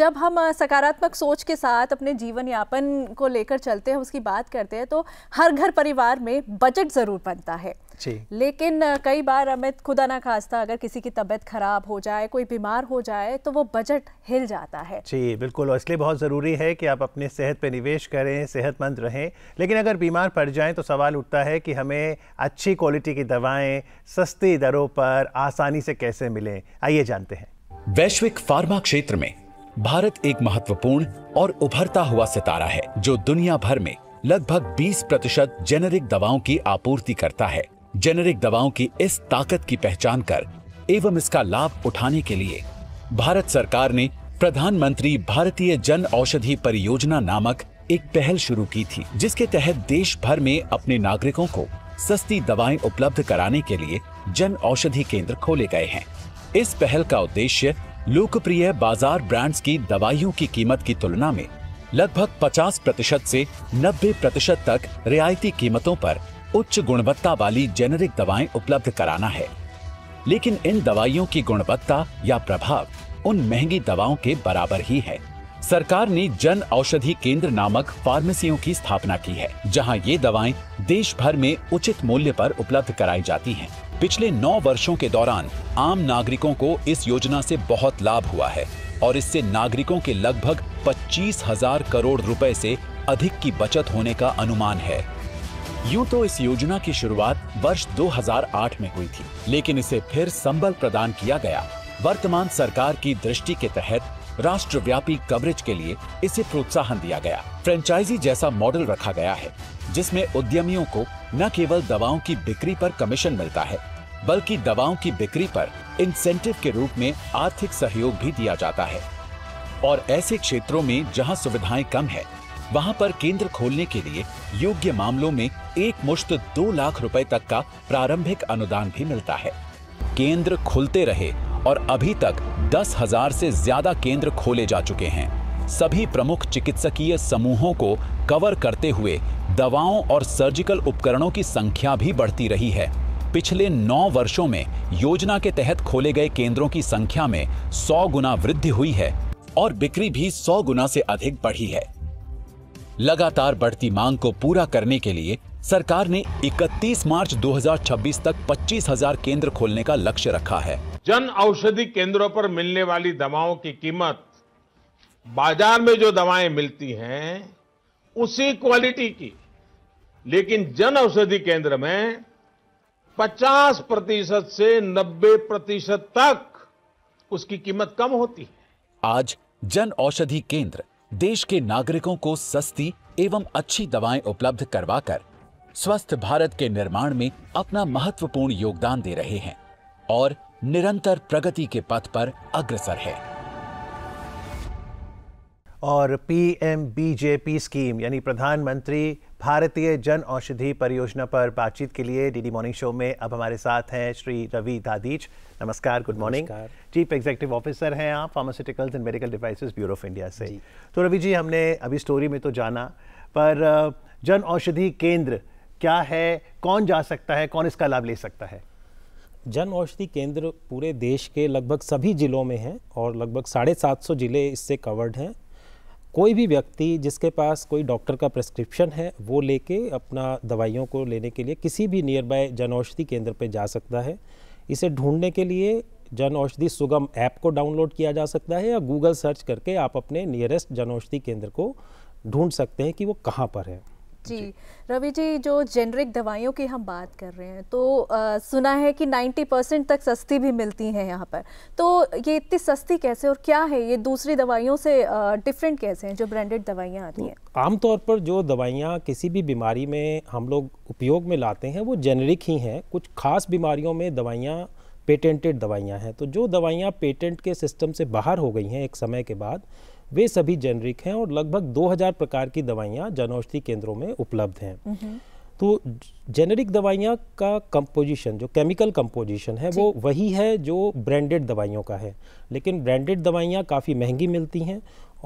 जब हम सकारात्मक सोच के साथ अपने जीवन यापन को लेकर चलते हैं उसकी बात करते हैं तो हर घर परिवार में बजट ज़रूर बनता है जी। लेकिन कई बार अमित खुदा ना खास्ता अगर किसी की तबीयत ख़राब हो जाए कोई बीमार हो जाए तो वो बजट हिल जाता है जी बिल्कुल और इसलिए बहुत ज़रूरी है कि आप अपने सेहत पे निवेश करें सेहतमंद रहें लेकिन अगर बीमार पड़ जाएं तो सवाल उठता है कि हमें अच्छी क्वालिटी की दवाएं सस्ती दरों पर आसानी से कैसे मिलें आइए जानते हैं वैश्विक फार्मा क्षेत्र में भारत एक महत्वपूर्ण और उभरता हुआ सितारा है जो दुनिया भर में लगभग 20 प्रतिशत जेनेरिक दवाओं की आपूर्ति करता है जेनेरिक दवाओं की इस ताकत की पहचान कर एवं इसका लाभ उठाने के लिए भारत सरकार ने प्रधानमंत्री भारतीय जन औषधि परियोजना नामक एक पहल शुरू की थी जिसके तहत देश भर में अपने नागरिकों को सस्ती दवाएं उपलब्ध कराने के लिए जन औषधि केंद्र खोले गए हैं इस पहल का उद्देश्य लोकप्रिय बाजार ब्रांड्स की दवाइयों की कीमत की तुलना में लगभग 50 प्रतिशत से 90 प्रतिशत तक रियायती कीमतों पर उच्च गुणवत्ता वाली जेनेरिक दवाएं उपलब्ध कराना है लेकिन इन दवाइयों की गुणवत्ता या प्रभाव उन महंगी दवाओं के बराबर ही है सरकार ने जन औषधि केंद्र नामक फार्मेसियों की स्थापना की है जहां ये दवाएं देश भर में उचित मूल्य पर उपलब्ध कराई जाती हैं। पिछले नौ वर्षों के दौरान आम नागरिकों को इस योजना से बहुत लाभ हुआ है और इससे नागरिकों के लगभग पच्चीस हजार करोड़ रुपए से अधिक की बचत होने का अनुमान है यूं तो इस योजना की शुरुआत वर्ष 2008 में हुई थी लेकिन इसे फिर संबल प्रदान किया गया वर्तमान सरकार की दृष्टि के तहत राष्ट्रव्यापी कवरेज के लिए इसे प्रोत्साहन दिया गया फ्रेंचाइजी जैसा मॉडल रखा गया है जिसमें उद्यमियों को न केवल दवाओं की बिक्री पर कमीशन मिलता है बल्कि दवाओं की बिक्री पर इंसेंटिव के रूप में आर्थिक सहयोग भी दिया जाता है और ऐसे क्षेत्रों में जहाँ सुविधाएं कम है वहाँ पर केंद्र खोलने के लिए योग्य मामलों में एक मुश्त दो लाख रुपए तक का प्रारंभिक अनुदान भी मिलता है केंद्र खुलते रहे और अभी तक दस हजार से ज्यादा केंद्र खोले जा चुके हैं सभी प्रमुख चिकित्सकीय समूहों को कवर करते हुए दवाओं और सर्जिकल उपकरणों की संख्या भी बढ़ती रही है पिछले नौ वर्षों में योजना के तहत खोले गए केंद्रों की संख्या में सौ गुना वृद्धि हुई है और बिक्री भी सौ गुना से अधिक बढ़ी है लगातार बढ़ती मांग को पूरा करने के लिए सरकार ने 31 मार्च 2026 तक 25,000 केंद्र खोलने का लक्ष्य रखा है जन औषधि केंद्रों पर मिलने वाली दवाओं की कीमत बाजार में जो दवाएं मिलती हैं उसी क्वालिटी की लेकिन जन औषधि केंद्र में 50 प्रतिशत से 90 प्रतिशत तक उसकी कीमत कम होती है आज जन औषधि केंद्र देश के नागरिकों को सस्ती एवं अच्छी दवाएं उपलब्ध करवाकर स्वस्थ भारत के निर्माण में अपना महत्वपूर्ण योगदान दे रहे हैं और निरंतर प्रगति के पथ पर अग्रसर है और पीएमबीजेपी स्कीम यानी प्रधानमंत्री भारतीय जन औषधि परियोजना पर बातचीत के लिए डीडी मॉर्निंग शो में अब हमारे साथ हैं श्री रवि दादीच नमस्कार good morning chief executive officer हैं आप pharmaceuticals and medical devices bureau of India से तो रवि जी हमने अभी स्टोरी में तो जाना पर जन औषधि केंद्र क्या है कौन जा सकता है कौन इसका लाभ ले सकता है जन औषधि केंद्र पूरे देश के लगभग सभी ज़िलों में हैं और लगभग साढ़े सात सौ ज़िले इससे कवर्ड हैं कोई भी व्यक्ति जिसके पास कोई डॉक्टर का प्रेस्क्रिप्शन है वो लेके अपना दवाइयों को लेने के लिए किसी भी नियर बाय जन औषधि केंद्र पर जा सकता है इसे ढूंढने के लिए जन औषधि सुगम ऐप को डाउनलोड किया जा सकता है या गूगल सर्च करके आप अपने नियरेस्ट जन औषधि केंद्र को ढूंढ सकते हैं कि वो कहाँ पर है जी, रवि जी जो जेनरिक दवाइयों की हम बात कर रहे हैं तो आ, सुना है कि 90 परसेंट तक सस्ती भी मिलती हैं यहाँ पर तो ये इतनी सस्ती कैसे और क्या है ये दूसरी दवाइयों से डिफरेंट कैसे हैं जो ब्रांडेड दवाइयाँ आती हैं तो आमतौर पर जो दवाइयाँ किसी भी बीमारी में हम लोग उपयोग में लाते हैं वो जेनरिक ही हैं कुछ खास बीमारियों में दवाइयाँ पेटेंटेड दवाइयाँ हैं तो जो दवाइयाँ पेटेंट के सिस्टम से बाहर हो गई हैं एक समय के बाद वे सभी जेनरिक हैं और लगभग 2000 प्रकार की दवाइयाँ जनौषधि केंद्रों में उपलब्ध हैं तो जेनरिक दवाइयाँ का कंपोजिशन जो केमिकल कंपोजिशन है वो वही है जो ब्रांडेड दवाइयों का है लेकिन ब्रांडेड दवाइयाँ काफ़ी महंगी मिलती हैं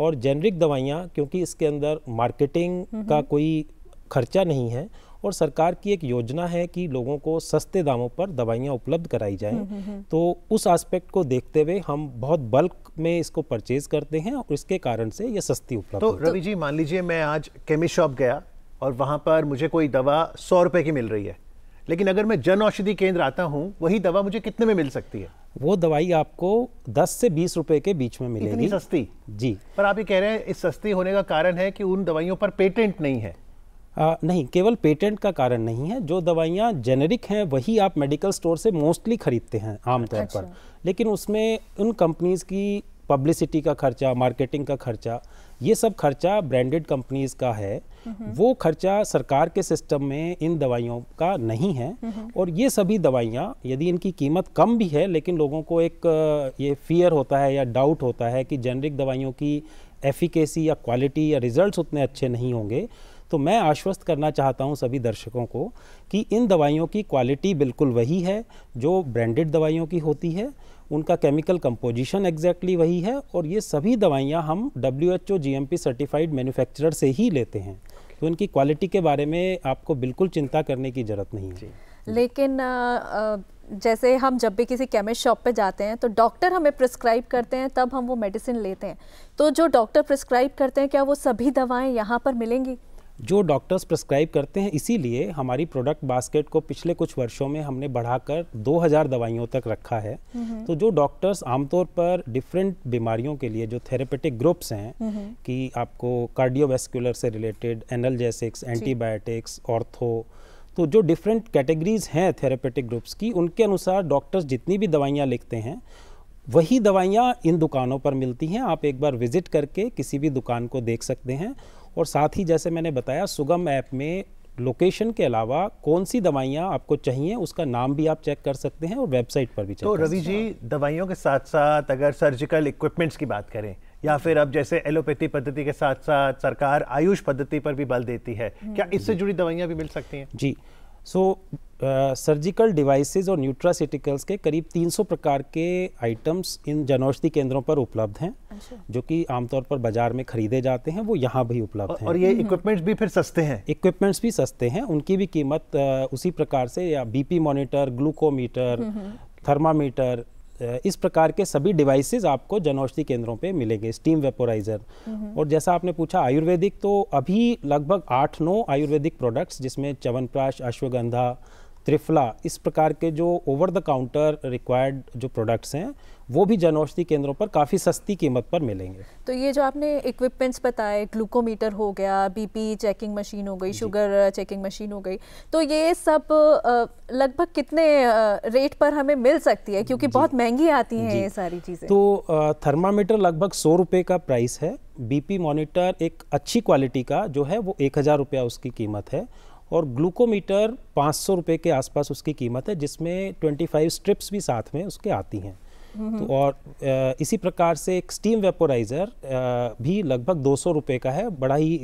और जेनरिक दवाइयाँ क्योंकि इसके अंदर मार्केटिंग का कोई खर्चा नहीं है और सरकार की एक योजना है कि लोगों को सस्ते दामों पर दवाइयाँ उपलब्ध कराई जाए हम्म, हम्म, हम्म। तो उस आस्पेक्ट को देखते हुए हम बहुत बल्क में इसको परचेज करते हैं और इसके कारण से ये सस्ती उपलब्ध तो रवि जी मान लीजिए मैं आज केमिस्ट शॉप गया और वहाँ पर मुझे कोई दवा सौ रुपये की मिल रही है लेकिन अगर मैं जन औषधि केंद्र आता हूँ वही दवा मुझे कितने में मिल सकती है वो दवाई आपको 10 से 20 रुपए के बीच में मिलेगी इतनी सस्ती जी पर आप ये कह रहे हैं इस सस्ती होने का कारण है कि उन दवाइयों पर पेटेंट नहीं है आ, नहीं केवल पेटेंट का कारण नहीं है जो दवाइयाँ जेनेरिक हैं वही आप मेडिकल स्टोर से मोस्टली खरीदते हैं आमतौर अच्छा। पर लेकिन उसमें उन कंपनीज़ की पब्लिसिटी का खर्चा मार्केटिंग का खर्चा ये सब खर्चा ब्रांडेड कंपनीज़ का है हम्म। वो खर्चा सरकार के सिस्टम में इन दवाइयों का नहीं है हम्म। और ये सभी दवाइयाँ यदि इनकी कीमत कम भी है लेकिन लोगों को एक ये फियर होता है या डाउट होता है कि जेनरिक दवाइयों की एफिकेसी या क्वालिटी या रिजल्ट्स उतने अच्छे नहीं होंगे तो मैं आश्वस्त करना चाहता हूं सभी दर्शकों को कि इन दवाइयों की क्वालिटी बिल्कुल वही है जो ब्रांडेड दवाइयों की होती है उनका केमिकल कंपोजिशन एग्जैक्टली वही है और ये सभी दवाइयाँ हम W H O G M P certified manufacturer से ही लेते हैं तो इनकी क्वालिटी के बारे में आपको बिल्कुल चिंता करने की ज़रूरत नहीं है लेकिन आ, जैसे हम जब भी किसी केमिस्ट शॉप पे जाते हैं तो डॉक्टर हमें प्रिस्क्राइब करते हैं तब हम वो मेडिसिन लेते हैं तो जो डॉक्टर प्रिस्क्राइब करते हैं क्या वो सभी दवाएं यहाँ पर मिलेंगी जो डॉक्टर्स प्रिस्क्राइब करते हैं इसीलिए हमारी प्रोडक्ट बास्केट को पिछले कुछ वर्षों में हमने बढ़ाकर 2000 दवाइयों तक रखा है तो जो डॉक्टर्स आमतौर पर डिफरेंट बीमारियों के लिए जो थेरेपेटिक ग्रुप्स हैं कि आपको कार्डियोवेस्कुलर से रिलेटेड एनलजेसिक्स एंटीबायोटिक्स ऑर्थो तो जो डिफरेंट कैटेगरीज हैं थेरेपेटिक ग्रुप्स की उनके अनुसार डॉक्टर्स जितनी भी दवाइयाँ लिखते हैं वही दवाइयाँ इन दुकानों पर मिलती हैं आप एक बार विज़िट करके किसी भी दुकान को देख सकते हैं और साथ ही जैसे मैंने बताया सुगम ऐप में लोकेशन के अलावा कौन सी दवाइयाँ आपको चाहिए उसका नाम भी आप चेक कर सकते हैं और वेबसाइट पर भी चेक तो रवि जी दवाइयों के साथ साथ अगर सर्जिकल इक्विपमेंट्स की बात करें या फिर अब जैसे एलोपैथी पद्धति के साथ साथ सरकार आयुष पद्धति पर भी बल देती है क्या हम्म। इससे जुड़ी दवाइयाँ भी मिल सकती हैं जी सो सर्जिकल डिवाइसेस और न्यूट्रासिटिकल्स के करीब 300 प्रकार के आइटम्स इन जनौषधि केंद्रों पर उपलब्ध हैं अच्छा। जो कि आमतौर पर बाजार में खरीदे जाते हैं वो यहाँ भी उपलब्ध हैं और ये इक्विपमेंट्स हम्म, हम्म। भी फिर सस्ते हैं इक्विपमेंट्स भी सस्ते हैं उनकी भी कीमत uh, उसी प्रकार से या बीपी मॉनिटर ग्लूकोमीटर थर्मामीटर इस प्रकार के सभी डिवाइसेस आपको जन औषधि केंद्रों पे मिलेंगे स्टीम वेपोराइज़र और जैसा आपने पूछा आयुर्वेदिक तो अभी लगभग आठ नौ आयुर्वेदिक प्रोडक्ट्स जिसमें च्यवनप्राश अश्वगंधा त्रिफला इस प्रकार के जो ओवर द काउंटर रिक्वायर्ड जो प्रोडक्ट्स हैं वो भी जन औषधि केंद्रों पर काफ़ी सस्ती कीमत पर मिलेंगे तो ये जो आपने इक्विपमेंट्स बताए ग्लूकोमीटर हो गया बीपी चेकिंग मशीन हो गई शुगर चेकिंग मशीन हो गई तो ये सब लगभग कितने रेट पर हमें मिल सकती है क्योंकि बहुत महंगी आती हैं ये सारी चीज़ें तो थर्मामीटर लगभग सौ रुपये का प्राइस है बीपी मॉनिटर एक अच्छी क्वालिटी का जो है वो एक हज़ार रुपया उसकी कीमत है और ग्लूकोमीटर पाँच सौ रुपये के आसपास उसकी कीमत है जिसमें 25 स्ट्रिप्स भी साथ में उसके आती हैं तो और इसी प्रकार से एक स्टीम वेपोराइज़र भी लगभग दो सौ का है बड़ा ही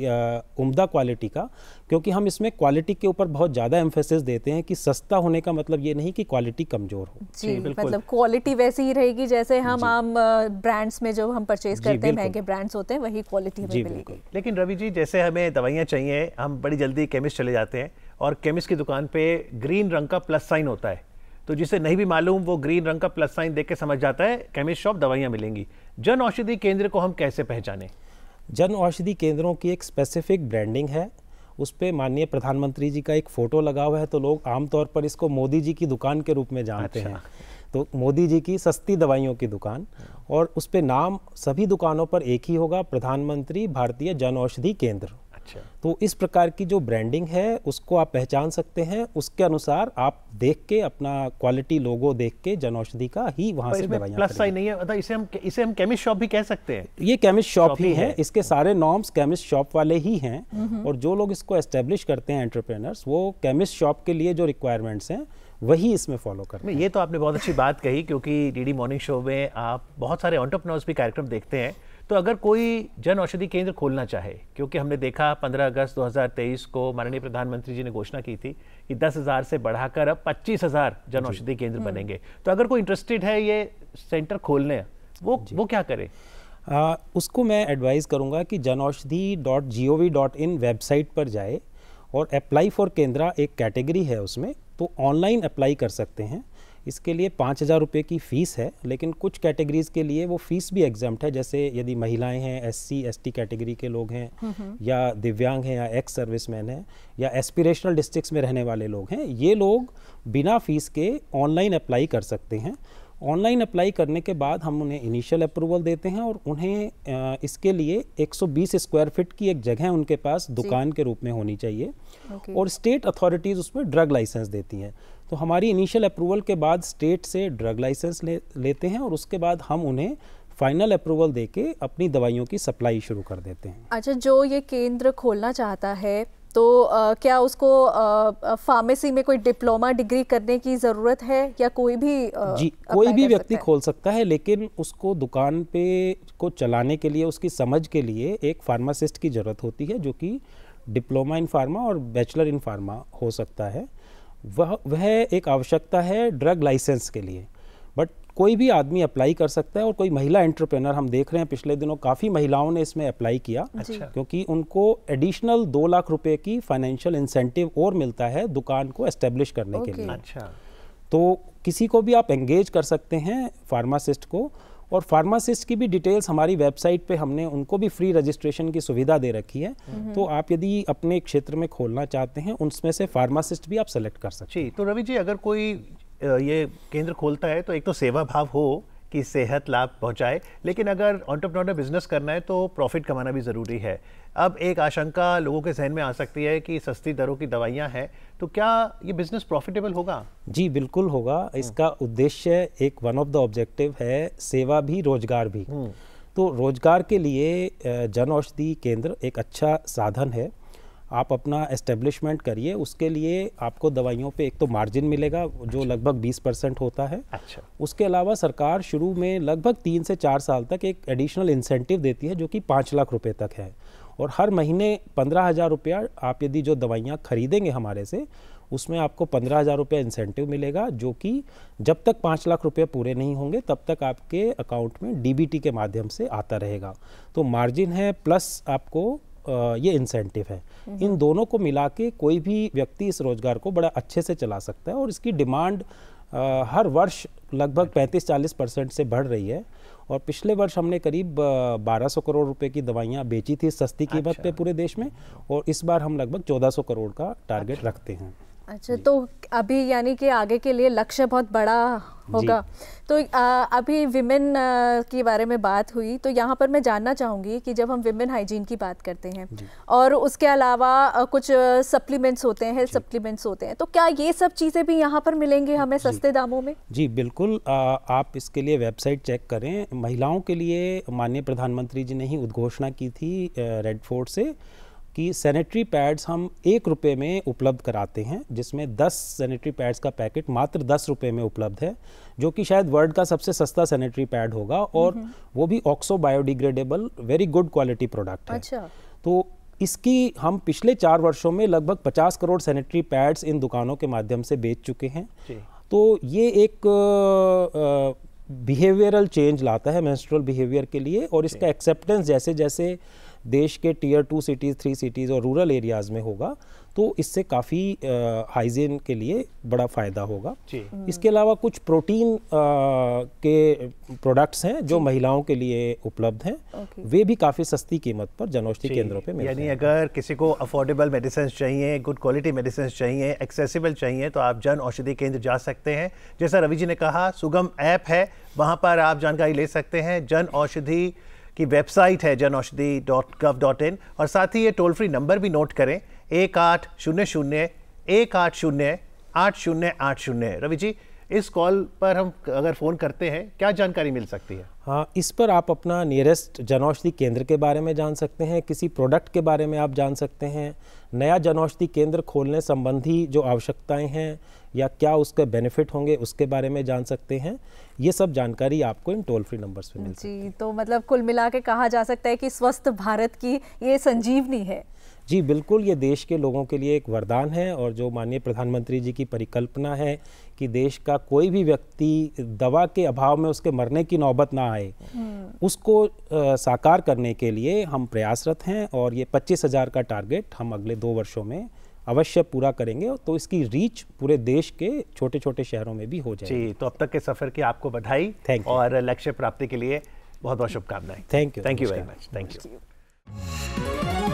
उम्दा क्वालिटी का क्योंकि हम इसमें क्वालिटी के ऊपर बहुत ज़्यादा एम्फेसिस देते हैं कि सस्ता होने का मतलब ये नहीं कि क्वालिटी कमज़ोर हो जी मतलब क्वालिटी वैसी ही रहेगी जैसे हम आम ब्रांड्स में जो हम परचेज करते हैं महंगे ब्रांड्स होते हैं वही क्वालिटी जी मिलेगी लेकिन रवि जी जैसे हमें दवाइयाँ चाहिए हम बड़ी जल्दी केमिस्ट चले जाते हैं और केमिस्ट की दुकान पे ग्रीन रंग का प्लस साइन होता है तो जिसे नहीं भी मालूम वो ग्रीन रंग का प्लस साइन देख के समझ जाता है केमिस्ट शॉप दवाइयाँ मिलेंगी जन औषधि केंद्र को हम कैसे पहचानें जन औषधि केंद्रों की एक स्पेसिफिक ब्रांडिंग है उस पर माननीय प्रधानमंत्री जी का एक फ़ोटो लगा हुआ है तो लोग आमतौर पर इसको मोदी जी की दुकान के रूप में जानते अच्छा। हैं तो मोदी जी की सस्ती दवाइयों की दुकान और उस पर नाम सभी दुकानों पर एक ही होगा प्रधानमंत्री भारतीय जन औषधि केंद्र अच्छा तो इस प्रकार की जो ब्रांडिंग है उसको आप पहचान सकते हैं उसके अनुसार आप देख के अपना क्वालिटी लोगो देख के जन औषधि का ही वहाँ से प्लस साइन नहीं है इसे हम इसे हम केमिस्ट शॉप भी कह सकते हैं ये केमिस्ट शॉप ही है इसके सारे नॉर्म्स केमिस्ट शॉप वाले ही हैं और जो लोग इसको एस्टेब्लिश करते हैं एंटरप्रेनर्स वो केमिस्ट शॉप के लिए जो रिक्वायरमेंट्स हैं वही इसमें फॉलो करते हैं ये तो आपने बहुत अच्छी बात कही क्योंकि डीडी मॉर्निंग शो में आप बहुत सारे ऑन्टरप्रनर्स भी कार्यक्रम देखते हैं तो अगर कोई जन औषधि केंद्र खोलना चाहे क्योंकि हमने देखा 15 अगस्त 2023 को माननीय प्रधानमंत्री जी ने घोषणा की थी कि 10,000 से बढ़ाकर अब 25,000 जन औषधि केंद्र हम्म। बनेंगे तो अगर कोई इंटरेस्टेड है ये सेंटर खोलने वो वो क्या करे आ, उसको मैं एडवाइस करूँगा कि Jan Aushadhi dot G O V dot in website पर जाए और अप्लाई फॉर केंद्रा एक कैटेगरी है उसमें तो ऑनलाइन अप्लाई कर सकते हैं इसके लिए पाँच हज़ार रुपये की फ़ीस है लेकिन कुछ कैटेगरीज़ के लिए वो फ़ीस भी एग्जाम्ट है जैसे यदि महिलाएं हैं एससी एसटी कैटेगरी के लोग हैं हम्म, हम्म। या दिव्यांग हैं या एक्स सर्विसमैन हैं या एस्पिरेशनल डिस्ट्रिक्स में रहने वाले लोग हैं ये लोग बिना फ़ीस के ऑनलाइन अप्लाई कर सकते हैं ऑनलाइन अप्लाई करने के बाद हम उन्हें इनिशियल अप्रूवल देते हैं और उन्हें इसके लिए 120 स्क्वायर फीट की एक जगह उनके पास दुकान के रूप में होनी चाहिए okay. और स्टेट अथॉरिटीज़ उसमें ड्रग लाइसेंस देती हैं तो हमारी इनिशियल अप्रूवल के बाद स्टेट से ड्रग लाइसेंस ले, लेते हैं और उसके बाद हम उन्हें फाइनल अप्रूवल देके अपनी दवाइयों की सप्लाई शुरू कर देते हैं अच्छा जो ये केंद्र खोलना चाहता है तो आ, क्या उसको फार्मेसी में कोई डिप्लोमा डिग्री करने की ज़रूरत है या कोई भी आ, जी कोई भी व्यक्ति खोल सकता है लेकिन उसको दुकान पे को चलाने के लिए उसकी समझ के लिए एक फार्मासिस्ट की ज़रूरत होती है जो कि डिप्लोमा इन फार्मा और बैचलर इन फार्मा हो सकता है वह वह एक आवश्यकता है ड्रग लाइसेंस के लिए बट कोई भी आदमी अप्लाई कर सकता है और कोई महिला एंटरप्रेनर हम देख रहे हैं पिछले दिनों काफ़ी महिलाओं ने इसमें अप्लाई किया अच्छा। क्योंकि उनको एडिशनल दो लाख रुपए की फाइनेंशियल इंसेंटिव और मिलता है दुकान को एस्टेब्लिश करने के लिए अच्छा तो किसी को भी आप एंगेज कर सकते हैं फार्मासिस्ट को और फार्मासिस्ट की भी डिटेल्स हमारी वेबसाइट पे हमने उनको भी फ्री रजिस्ट्रेशन की सुविधा दे रखी है हम्म। तो आप यदि अपने क्षेत्र में खोलना चाहते हैं उनमें से फार्मासिस्ट भी आप सेलेक्ट कर सकते हैं तो रवि जी अगर कोई ये केंद्र खोलता है तो एक तो सेवा भाव हो कि सेहत लाभ पहुंचाए लेकिन अगर ऑन्टरप्रनर बिजनेस करना है तो प्रॉफिट कमाना भी ज़रूरी है अब एक आशंका लोगों के जहन में आ सकती है कि सस्ती दरों की दवाइयाँ हैं तो क्या ये बिज़नेस प्रॉफिटेबल होगा जी बिल्कुल होगा हम्म। इसका उद्देश्य एक वन ऑफ द ऑब्जेक्टिव है सेवा भी रोजगार भी हम्म। तो रोजगार के लिए जन औषधि केंद्र एक अच्छा साधन है आप अपना एस्टेब्लिशमेंट करिए उसके लिए आपको दवाइयों पे एक तो मार्जिन मिलेगा जो अच्छा। लगभग 20 परसेंट होता है अच्छा उसके अलावा सरकार शुरू में लगभग तीन से चार साल तक एक एडिशनल इंसेंटिव देती है जो कि पाँच लाख रुपये तक है और हर महीने पंद्रह हज़ार रुपया आप यदि जो दवाइयाँ खरीदेंगे हमारे से उसमें आपको पंद्रह हज़ार रुपया इंसेंटिव मिलेगा जो कि जब तक पाँच लाख रुपये पूरे नहीं होंगे तब तक आपके अकाउंट में डीबीटी के माध्यम से आता रहेगा तो मार्जिन है प्लस आपको ये इंसेंटिव है इन दोनों को मिला के कोई भी व्यक्ति इस रोज़गार को बड़ा अच्छे से चला सकता है और इसकी डिमांड हर वर्ष लगभग 35-40 परसेंट से बढ़ रही है और पिछले वर्ष हमने करीब 1200 करोड़ रुपए की दवाइयाँ बेची थी सस्ती कीमत अच्छा। पे पूरे देश में और इस बार हम लगभग 1400 करोड़ का टारगेट अच्छा। रखते हैं अच्छा तो अभी यानी कि आगे के लिए लक्ष्य बहुत बड़ा होगा तो आ, अभी विमेन के बारे में बात हुई तो यहाँ पर मैं जानना चाहूँगी कि जब हम विमेन हाइजीन की बात करते हैं और उसके अलावा कुछ सप्लीमेंट्स होते हैं हेल्थ सप्लीमेंट्स होते हैं तो क्या ये सब चीज़ें भी यहाँ पर मिलेंगी हमें सस्ते दामों में जी बिल्कुल आ, आप इसके लिए वेबसाइट चेक करें महिलाओं के लिए माननीय प्रधानमंत्री जी ने ही उद्घोषणा की थी रेड फोर्ट से कि सैनिटरी पैड्स हम एक रुपये में उपलब्ध कराते हैं जिसमें दस सैनिटरी पैड्स का पैकेट मात्र दस रुपये में उपलब्ध है जो कि शायद वर्ल्ड का सबसे सस्ता सैनिटरी पैड होगा और हम्म। वो भी oxo biodegradable very good quality product है अच्छा। तो इसकी हम पिछले चार वर्षों में लगभग पचास करोड़ सैनिटरी पैड्स इन दुकानों के माध्यम से बेच चुके हैं तो ये एक बिहेवियरल चेंज लाता है मेंस्ट्रुअल बिहेवियर के लिए और इसका एक्सेप्टेंस जैसे जैसे देश के tier two cities three cities और रूरल एरियाज़ में होगा तो इससे काफ़ी हाइजीन के लिए बड़ा फ़ायदा होगा इसके अलावा कुछ प्रोटीन आ, के प्रोडक्ट्स हैं जो महिलाओं के लिए उपलब्ध हैं वे भी काफ़ी सस्ती कीमत पर जन औषधि केंद्रों पर यानी अगर किसी को अफोर्डेबल मेडिसिन चाहिए गुड क्वालिटी मेडिसिन चाहिए एक्सेसिबल चाहिए तो आप जन औषधि केंद्र जा सकते हैं जैसा रवि जी ने कहा सुगम ऐप है वहाँ पर आप जानकारी ले सकते हैं जन औषधि की वेबसाइट है जन Aushadhi dot gov dot in और साथ ही ये टोल फ्री नंबर भी नोट करें एक आठ शून्य शून्य एक आठ शून्य आठ शून्य आठ शून्य रवि जी इस कॉल पर हम अगर फ़ोन करते हैं क्या जानकारी मिल सकती है हाँ इस पर आप अपना नियरेस्ट जनौषधि केंद्र के बारे में जान सकते हैं किसी प्रोडक्ट के बारे में आप जान सकते हैं नया जनौषधि केंद्र खोलने संबंधी जो आवश्यकताएं हैं या क्या उसके बेनिफिट होंगे उसके बारे में जान सकते हैं ये सब जानकारी आपको इन टोल फ्री नंबर्स पे मिल जी तो मतलब कुल मिला के कहा जा सकता है कि स्वस्थ भारत की ये संजीवनी है जी बिल्कुल ये देश के लोगों के लिए एक वरदान है और जो माननीय प्रधानमंत्री जी की परिकल्पना है कि देश का कोई भी व्यक्ति दवा के अभाव में उसके मरने की नौबत ना आए हम्म। उसको आ, साकार करने के लिए हम प्रयासरत हैं और ये पच्चीस हज़ार का टारगेट हम अगले दो वर्षों में अवश्य पूरा करेंगे तो इसकी रीच पूरे देश के छोटे छोटे शहरों में भी हो जाए जी तो अब तक के सफ़र की आपको बधाई थैंक और लक्ष्य प्राप्ति के लिए बहुत बहुत शुभकामनाएं thank you thank you very much thank you